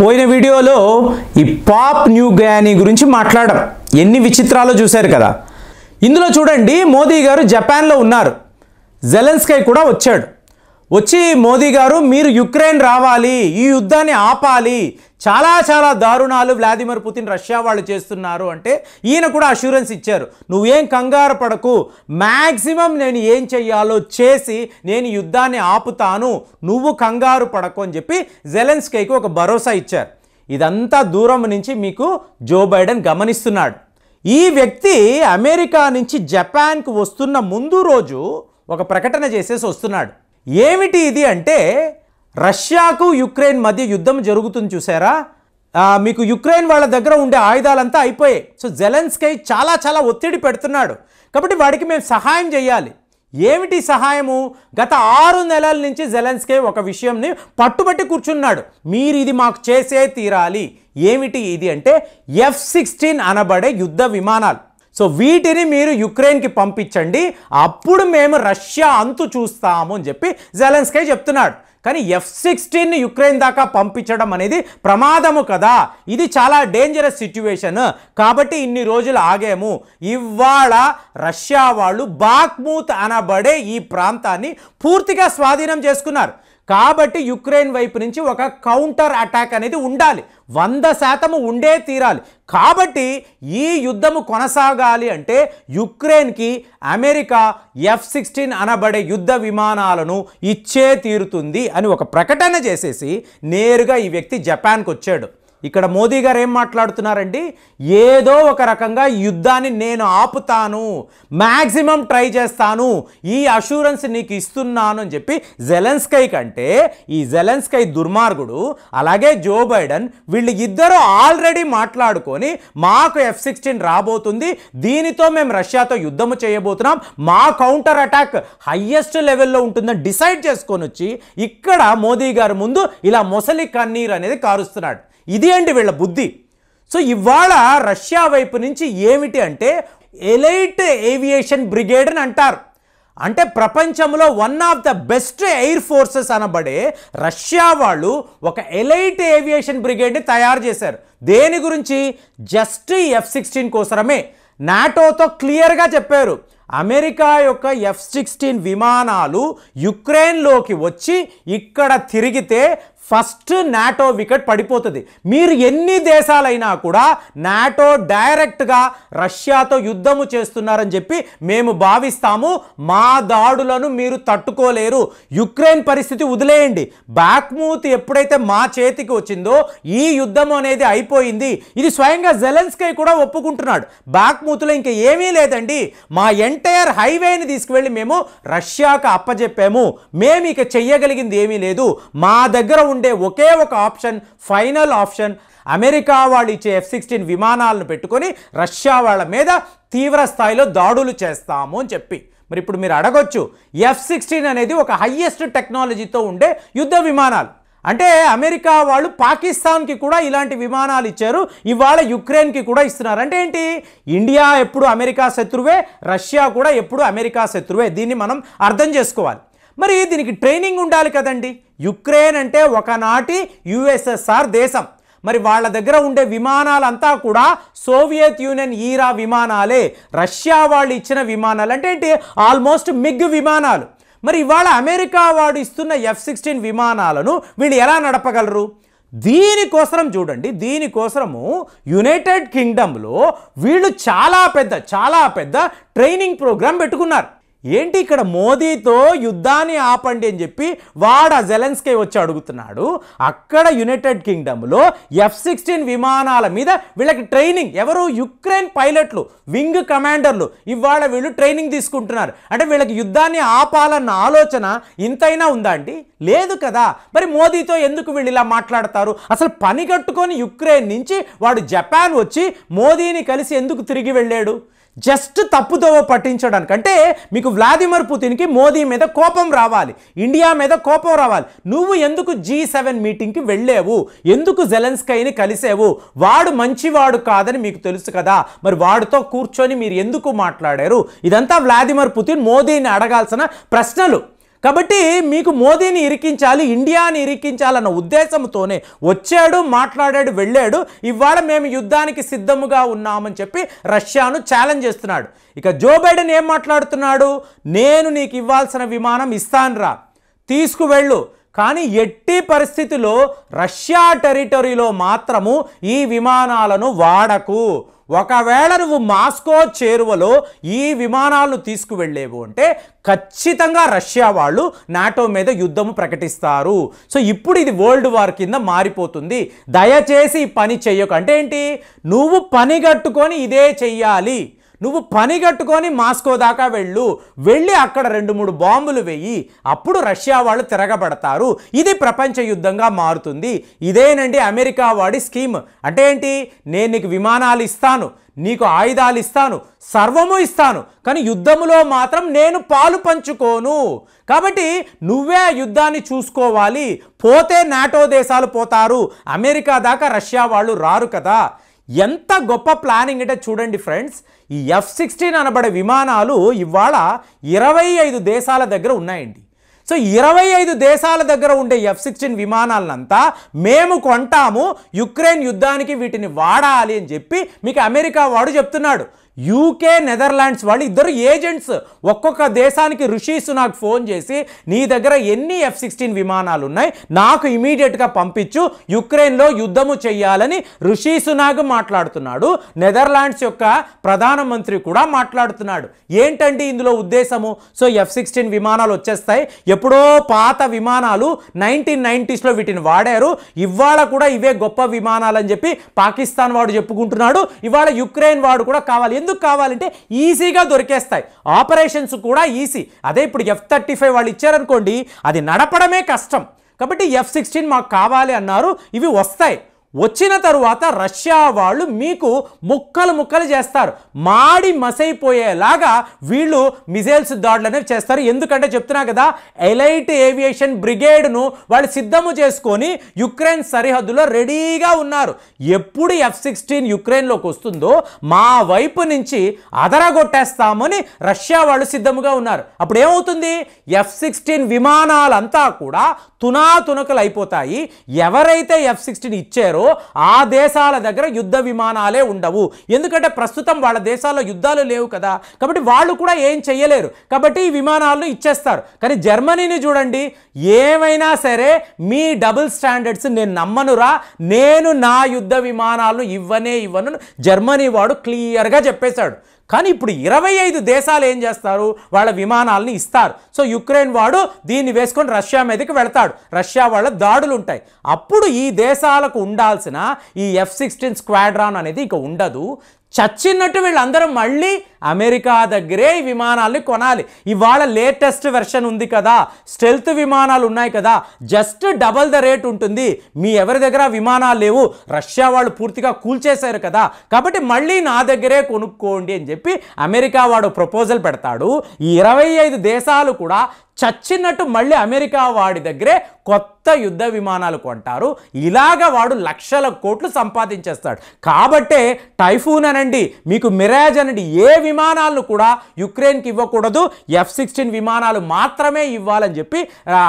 పోయిన వీడియోలో ఈ పాప్ న్యూ గయానీ గురించి మాట్లాడడం ఎన్ని విచిత్రాలు చూశారు కదా ఇందులో చూడండి మోదీ గారు జపాన్లో ఉన్నారు జెలెన్స్కై కూడా వచ్చాడు వచ్చి మోదీ గారు మీరు యుక్రెయిన్ రావాలి ఈ యుద్ధాన్ని ఆపాలి చాలా చాలా దారుణాలు వ్లాదిమిర్ పుతిన్ రష్యా వాళ్ళు చేస్తున్నారు అంటే ఈయన కూడా అష్యూరెన్స్ ఇచ్చారు నువ్వేం కంగారు పడకు మ్యాక్సిమం నేను ఏం చెయ్యాలో చేసి నేను యుద్ధాన్ని ఆపుతాను నువ్వు కంగారు పడకు అని చెప్పి జెలెన్స్కైకి ఒక భరోసా ఇచ్చారు ఇదంతా దూరం నుంచి మీకు జో బైడెన్ గమనిస్తున్నాడు ఈ వ్యక్తి అమెరికా నుంచి జపాన్కు వస్తున్న ముందు రోజు ఒక ప్రకటన చేసేసి వస్తున్నాడు ఏమిటి ఇది అంటే రష్యాకు యుక్రెయిన్ మధ్య యుద్ధం జరుగుతుంది చూసారా మీకు యుక్రెయిన్ వాళ్ళ దగ్గర ఉండే ఆయుధాలంతా అయిపోయాయి సో జెలెన్స్కై చాలా చాలా ఒత్తిడి పెడుతున్నాడు కాబట్టి వాడికి మేము సహాయం చేయాలి ఏమిటి సహాయము గత ఆరు నెలల నుంచి జెలెన్స్కే ఒక విషయంని పట్టుబట్టి కూర్చున్నాడు మీరు ఇది మాకు చేసే తీరాలి ఏమిటి ఇది అంటే ఎఫ్ సిక్స్టీన్ అనబడే యుద్ధ విమానాలు సో వీటిని మీరు యుక్రెయిన్కి పంపించండి అప్పుడు మేము రష్యా అంతు చూస్తాము అని చెప్పి జెలెన్స్కే చెప్తున్నాడు కానీ ఎఫ్ సిక్స్టీన్ యుక్రెయిన్ దాకా పంపించడం అనేది ప్రమాదము కదా ఇది చాలా డేంజరస్ సిచ్యువేషన్ కాబట్టి ఇన్ని రోజులు ఆగాము ఇవాళ రష్యా వాళ్ళు బాక్మూత్ అనబడే ఈ ప్రాంతాన్ని పూర్తిగా స్వాధీనం చేసుకున్నారు కాబట్టి యుక్రెయిన్ వైపు నుంచి ఒక కౌంటర్ అటాక్ అనేది ఉండాలి వంద శాతము ఉండే తీరాలి కాబట్టి ఈ యుద్ధము కొనసాగాలి అంటే యుక్రెయిన్కి అమెరికా ఎఫ్ సిక్స్టీన్ అనబడే యుద్ధ విమానాలను ఇచ్చే తీరుతుంది అని ఒక ప్రకటన చేసేసి నేరుగా ఈ వ్యక్తి జపాన్కి వచ్చాడు ఇక్కడ మోదీ గారు ఏం మాట్లాడుతున్నారండి ఏదో ఒక రకంగా యుద్ధాన్ని నేను ఆపుతాను మ్యాక్సిమం ట్రై చేస్తాను ఈ అష్యూరెన్స్ నీకు ఇస్తున్నాను అని చెప్పి జెలెన్స్కై కంటే ఈ జెలెన్స్కై దుర్మార్గుడు అలాగే జో బైడెన్ వీళ్ళు ఇద్దరు ఆల్రెడీ మాట్లాడుకొని మాకు ఎఫ్ సిక్స్టీన్ రాబోతుంది దీనితో మేము రష్యాతో యుద్ధము చేయబోతున్నాం మా కౌంటర్ అటాక్ హయ్యెస్ట్ లెవెల్లో ఉంటుందని డిసైడ్ చేసుకొని వచ్చి ఇక్కడ మోదీ గారి ముందు ఇలా మొసలి కన్నీరు అనేది కారుస్తున్నాడు ఇది అండి వీళ్ళ బుద్ధి సో ఇవాళ రష్యా వైపు నుంచి ఏమిటి అంటే ఎలైట్ ఏవియేషన్ బ్రిగేడ్ అని అంటారు అంటే ప్రపంచంలో one of the best air forces అనబడే రష్యా వాళ్ళు ఒక ఎలైట్ ఏవియేషన్ బ్రిగేడ్ని తయారు చేశారు దేని గురించి జస్ట్ ఎఫ్ సిక్స్టీన్ కోసమే నాటోతో క్లియర్గా చెప్పారు అమెరికా యొక్క ఎఫ్ సిక్స్టీన్ విమానాలు యుక్రెయిన్లోకి వచ్చి ఇక్కడ తిరిగితే ఫస్ట్ నాటో వికెట్ పడిపోతుంది మీరు ఎన్ని దేశాలైనా కూడా నాటో డైరెక్ట్గా రష్యాతో యుద్ధము చేస్తున్నారని చెప్పి మేము భావిస్తాము మా దాడులను మీరు తట్టుకోలేరు యుక్రెయిన్ పరిస్థితి వదిలేయండి బ్యాక్మూత్ ఎప్పుడైతే మా చేతికి వచ్చిందో ఈ యుద్ధం అనేది అయిపోయింది ఇది స్వయంగా జెలెన్స్కై కూడా ఒప్పుకుంటున్నాడు బ్యాక్మూత్లో ఇంకా ఏమీ లేదండి మా ఎంటైర్ హైవేని తీసుకువెళ్ళి మేము రష్యాకు అప్పజెప్పాము మేము ఇక చెయ్యగలిగింది ఏమీ లేదు మా దగ్గర ఉన్న ఉండే ఒకే ఒక ఆప్షన్ ఫైనల్ ఆప్షన్ అమెరికా వాళ్ళు ఇచ్చే ఎఫ్ సిక్స్టీన్ విమానాలను పెట్టుకొని రష్యా వాళ్ళ మీద తీవ్ర స్థాయిలో దాడులు చేస్తాము అని చెప్పి మరి ఇప్పుడు మీరు అడగొచ్చు ఎఫ్ సిక్స్టీన్ అనేది ఒక హయ్యెస్ట్ టెక్నాలజీతో ఉండే యుద్ధ విమానాలు అంటే అమెరికా వాళ్ళు పాకిస్తాన్కి కూడా ఇలాంటి విమానాలు ఇచ్చారు ఇవాళ యుక్రెయిన్కి కూడా ఇస్తున్నారు అంటే ఏంటి ఇండియా ఎప్పుడు అమెరికా శత్రువే రష్యా కూడా ఎప్పుడు అమెరికా శత్రువే దీన్ని మనం అర్థం చేసుకోవాలి మరి దీనికి ట్రైనింగ్ ఉండాలి కదండి యుక్రెయిన్ అంటే ఒకనాటి యుఎస్ఎస్ఆర్ దేశం మరి వాళ్ళ దగ్గర ఉండే విమానాలంతా కూడా సోవియత్ యూనియన్ ఈరా విమానాలే రష్యా వాళ్ళు ఇచ్చిన విమానాలు అంటే ఏంటి ఆల్మోస్ట్ మిగ్ విమానాలు మరి ఇవాళ అమెరికా వాడు ఇస్తున్న ఎఫ్ సిక్స్టీన్ విమానాలను వీళ్ళు ఎలా నడపగలరు దీనికోసరం చూడండి దీనికోసము యునైటెడ్ కింగ్డమ్లో వీళ్ళు చాలా పెద్ద చాలా పెద్ద ట్రైనింగ్ ప్రోగ్రాం పెట్టుకున్నారు ఏంటి ఇక్కడ మోదీతో యుద్ధాన్ని ఆపండి అని చెప్పి వాడు ఆ జెలెన్స్కే వచ్చి అడుగుతున్నాడు అక్కడ యునైటెడ్ కింగ్డమ్లో ఎఫ్ సిక్స్టీన్ విమానాల మీద వీళ్ళకి ట్రైనింగ్ ఎవరు యుక్రెయిన్ పైలట్లు వింగ్ కమాండర్లు ఇవాళ వీళ్ళు ట్రైనింగ్ తీసుకుంటున్నారు అంటే వీళ్ళకి యుద్ధాన్ని ఆపాలన్న ఆలోచన ఇంతైనా ఉందా అండి లేదు కదా మరి మోదీతో ఎందుకు వీళ్ళు ఇలా మాట్లాడతారు అసలు పని కట్టుకొని యుక్రెయిన్ నుంచి వాడు జపాన్ వచ్చి మోదీని కలిసి ఎందుకు తిరిగి వెళ్ళాడు జస్ట్ తప్పుదోవ పట్టించడానికి అంటే మీకు వ్లాదిమిర్ పుతిన్కి మోదీ మీద కోపం రావాలి ఇండియా మీద కోపం రావాలి నువ్వు ఎందుకు జీ సెవెన్ మీటింగ్కి వెళ్ళావు ఎందుకు జెలెన్స్కైని కలిసావు వాడు మంచివాడు కాదని మీకు తెలుసు కదా మరి వాడితో కూర్చొని మీరు ఎందుకు మాట్లాడారు ఇదంతా వ్లాదిమిర్ పుతిన్ మోదీని అడగాల్సిన ప్రశ్నలు కాబట్టి మీకు మోదీని ఇరికించాలి ఇండియాని ఇరికించాలన్న ఉద్దేశంతోనే వచ్చాడు మాట్లాడాడు వెళ్ళాడు ఇవాళ మేము యుద్ధానికి సిద్ధముగా ఉన్నామని చెప్పి రష్యాను ఛాలెంజ్ చేస్తున్నాడు ఇక జో బైడెన్ ఏం మాట్లాడుతున్నాడు నేను నీకు ఇవ్వాల్సిన విమానం ఇస్తానురా తీసుకువెళ్ళు కానీ ఎట్టి పరిస్థితిలో రష్యా టెరిటరీలో మాత్రము ఈ విమానాలను వాడకు ఒకవేళ నువ్వు మాస్కో చేరువలో ఈ విమానాలను తీసుకువెళ్ళేవు అంటే ఖచ్చితంగా రష్యా వాళ్ళు నాటో మీద యుద్ధము ప్రకటిస్తారు సో ఇప్పుడు ఇది వరల్డ్ వార్ కింద మారిపోతుంది దయచేసి పని చెయ్యకు అంటే ఏంటి నువ్వు పని కట్టుకొని ఇదే చెయ్యాలి నువ్వు పని కట్టుకొని మాస్కో దాకా వెళ్ళు వెళ్ళి అక్కడ రెండు మూడు బాంబులు వెయ్యి అప్పుడు రష్యా వాళ్ళు తిరగబడతారు ఇది ప్రపంచ యుద్ధంగా మారుతుంది ఇదేనండి అమెరికా వాడి స్కీమ్ అంటే ఏంటి నేను నీకు విమానాలు ఇస్తాను నీకు ఆయుధాలు ఇస్తాను సర్వము ఇస్తాను కానీ యుద్ధములో మాత్రం నేను పాలు పంచుకోను కాబట్టి నువ్వే యుద్ధాన్ని చూసుకోవాలి పోతే నాటో దేశాలు పోతారు అమెరికా దాకా రష్యా వాళ్ళు రారు కదా ఎంత గొప్ప ప్లానింగ్ అంటే చూడండి ఫ్రెండ్స్ ఈ ఎఫ్ సిక్స్టీన్ అనబడే విమానాలు ఇవాళ ఇరవై ఐదు దేశాల దగ్గర ఉన్నాయండి సో ఇరవై ఐదు దేశాల దగ్గర ఉండే ఎఫ్ సిక్స్టీన్ విమానాలనంతా మేము కొంటాము యుక్రెయిన్ యుద్ధానికి వీటిని వాడాలి అని చెప్పి మీకు అమెరికా వాడు చెప్తున్నాడు యూకే నెదర్లాండ్స్ వాళ్ళు ఇద్దరు ఏజెంట్స్ ఒక్కొక్క దేశానికి ఋషి నాకు ఫోన్ చేసి నీ దగ్గర ఎన్ని ఎఫ్ సిక్స్టీన్ విమానాలు ఉన్నాయి నాకు ఇమీడియట్గా పంపించు యుక్రెయిన్లో యుద్ధము చేయాలని ఋషి సునాగ్ మాట్లాడుతున్నాడు నెదర్లాండ్స్ యొక్క ప్రధానమంత్రి కూడా మాట్లాడుతున్నాడు ఏంటండి ఇందులో ఉద్దేశము సో ఎఫ్ సిక్స్టీన్ విమానాలు వచ్చేస్తాయి ఎప్పుడో పాత విమానాలు నైన్టీన్ నైంటీస్లో వీటిని వాడారు ఇవాళ కూడా ఇవే గొప్ప విమానాలని చెప్పి పాకిస్తాన్ వాడు చెప్పుకుంటున్నాడు ఇవాళ యుక్రెయిన్ వాడు కూడా కావాలి ఎందుకు కావాలంటే ఈజీగా దొరికేస్తాయి ఆపరేషన్స్ కూడా ఈజీ అదే ఇప్పుడు ఎఫ్ థర్టీ ఫైవ్ వాళ్ళు ఇచ్చారనుకోండి అది నడపడమే కష్టం కాబట్టి ఎఫ్ సిక్స్టీన్ మాకు కావాలి అన్నారు ఇవి వస్తాయి వచ్చిన తరువాత రష్యా వాళ్ళు మీకు ముక్కలు ముక్కలు చేస్తారు మాడి మసైపోయేలాగా వీళ్ళు మిజైల్స్ దాడులు అనేవి చేస్తారు ఎందుకంటే చెప్తున్నా కదా ఎలైట్ ఏవియేషన్ బ్రిగేడ్ను వాళ్ళు సిద్ధము చేసుకొని యుక్రెయిన్ సరిహద్దులో రెడీగా ఉన్నారు ఎప్పుడు ఎఫ్ సిక్స్టీన్ యుక్రెయిన్లోకి వస్తుందో మా వైపు నుంచి అదరగొట్టేస్తామని రష్యా వాళ్ళు సిద్ధముగా ఉన్నారు అప్పుడు ఏమవుతుంది ఎఫ్ సిక్స్టీన్ విమానాలంతా కూడా తునాతునకలు అయిపోతాయి ఎవరైతే ఎఫ్ సిక్స్టీన్ ఇచ్చారో ఉన్నారో ఆ దేశాల దగ్గర యుద్ధ విమానాలే ఉండవు ఎందుకంటే ప్రస్తుతం వాళ్ళ దేశాల్లో యుద్ధాలు లేవు కదా కాబట్టి వాళ్ళు కూడా ఏం చేయలేరు కాబట్టి ఈ విమానాలను ఇచ్చేస్తారు కానీ జర్మనీని చూడండి ఏమైనా సరే మీ డబుల్ స్టాండర్డ్స్ నేను నమ్మనురా నేను నా యుద్ధ విమానాలను ఇవ్వనే ఇవ్వను జర్మనీ వాడు క్లియర్గా చెప్పేశాడు కానీ ఇప్పుడు ఇరవై ఐదు దేశాలు ఏం చేస్తారు వాళ్ళ విమానాలని ఇస్తారు సో యుక్రెయిన్ వాడు దీన్ని వేసుకొని రష్యా మీదకి వెళతాడు రష్యా వాళ్ళ దాడులు ఉంటాయి అప్పుడు ఈ దేశాలకు ఉండాల్సిన ఈ ఎఫ్ సిక్స్టీన్ స్క్వాడ్రాన్ అనేది ఇక ఉండదు చచ్చినట్టు వీళ్ళందరూ మళ్ళీ అమెరికా దగ్గరే ఈ విమానాల్ని కొనాలి ఇవాళ లేటెస్ట్ వెర్షన్ ఉంది కదా స్టెల్త్ విమానాలు ఉన్నాయి కదా జస్ట్ డబల్ ద రేట్ ఉంటుంది మీ ఎవరి దగ్గర విమానాలు లేవు రష్యా వాళ్ళు పూర్తిగా కూల్చేశారు కదా కాబట్టి మళ్ళీ నా దగ్గరే కొనుక్కోండి అని చెప్పి అమెరికా వాడు ప్రపోజల్ పెడతాడు ఈ ఇరవై ఐదు దేశాలు కూడా చచ్చినట్టు మళ్ళీ అమెరికా వాడి దగ్గరే కొత్త యుద్ధ విమానాలు కొంటారు ఇలాగ వాడు లక్షల కోట్లు సంపాదించేస్తాడు కాబట్టే టైఫూన్ అనండి మీకు మిరాజ్ అనండి ఏ విమానాలను కూడా యుక్రెయిన్కి ఇవ్వకూడదు ఎఫ్ సిక్స్టీన్ విమానాలు మాత్రమే ఇవ్వాలని చెప్పి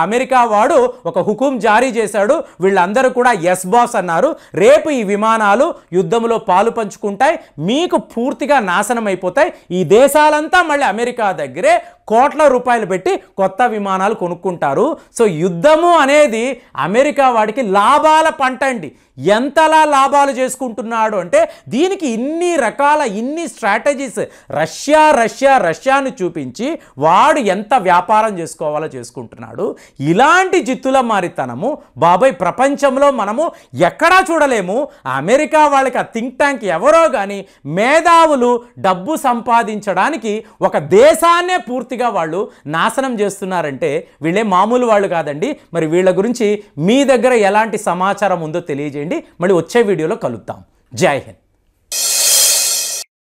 అమెరికా వాడు ఒక హుకుం జారీ చేశాడు వీళ్ళందరూ కూడా ఎస్ బాస్ అన్నారు రేపు ఈ విమానాలు యుద్ధంలో పాలు పంచుకుంటాయి మీకు పూర్తిగా నాశనం అయిపోతాయి ఈ దేశాలంతా మళ్ళీ అమెరికా దగ్గరే కోట్ల రూపాయలు పెట్టి కొత్త విమానాలు కొనుక్కుంటారు సో యుద్ధము అనేది అమెరికా వాడికి లాభాల పంట అండి ఎంతలా లాభాలు చేసుకుంటున్నాడు అంటే దీనికి ఇన్ని రకాల ఇన్ని స్ట్రాటజీస్ రష్యా రష్యా రష్యాను చూపించి వాడు ఎంత వ్యాపారం చేసుకోవాలో చేసుకుంటున్నాడు ఇలాంటి జిత్తుల మారితనము బాబాయ్ ప్రపంచంలో మనము ఎక్కడా చూడలేము అమెరికా వాళ్ళకి ఆ థింక్ ట్యాంక్ ఎవరో కానీ మేధావులు డబ్బు సంపాదించడానికి ఒక దేశాన్నే పూర్తిగా వాళ్ళు నాశనం చేస్తున్నారంటే వీళ్ళే మామూలు వాళ్ళు కాదండి మరి వీళ్ళ గురించి మీ దగ్గర ఎలాంటి సమాచారం ఉందో తెలియజేయండి మళ్ళీ వచ్చే వీడియోలో కలుద్దాం జై హింద్